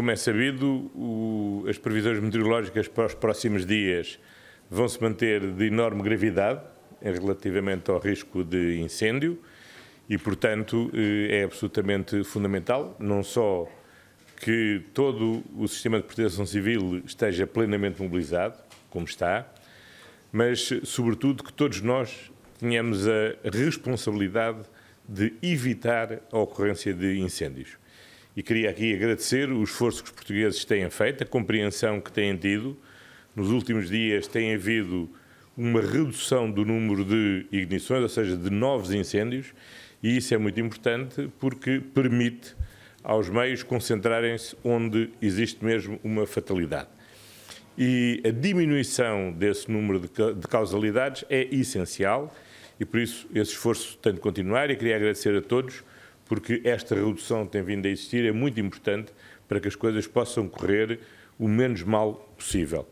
Como é sabido, o, as previsões meteorológicas para os próximos dias vão se manter de enorme gravidade relativamente ao risco de incêndio e, portanto, eh, é absolutamente fundamental, não só que todo o sistema de proteção civil esteja plenamente mobilizado, como está, mas, sobretudo, que todos nós tenhamos a responsabilidade de evitar a ocorrência de incêndios e queria aqui agradecer o esforço que os portugueses têm feito, a compreensão que têm tido. Nos últimos dias tem havido uma redução do número de ignições, ou seja, de novos incêndios, e isso é muito importante porque permite aos meios concentrarem-se onde existe mesmo uma fatalidade. E a diminuição desse número de causalidades é essencial e por isso esse esforço tem de continuar e queria agradecer a todos porque esta redução que tem vindo a existir é muito importante para que as coisas possam correr o menos mal possível.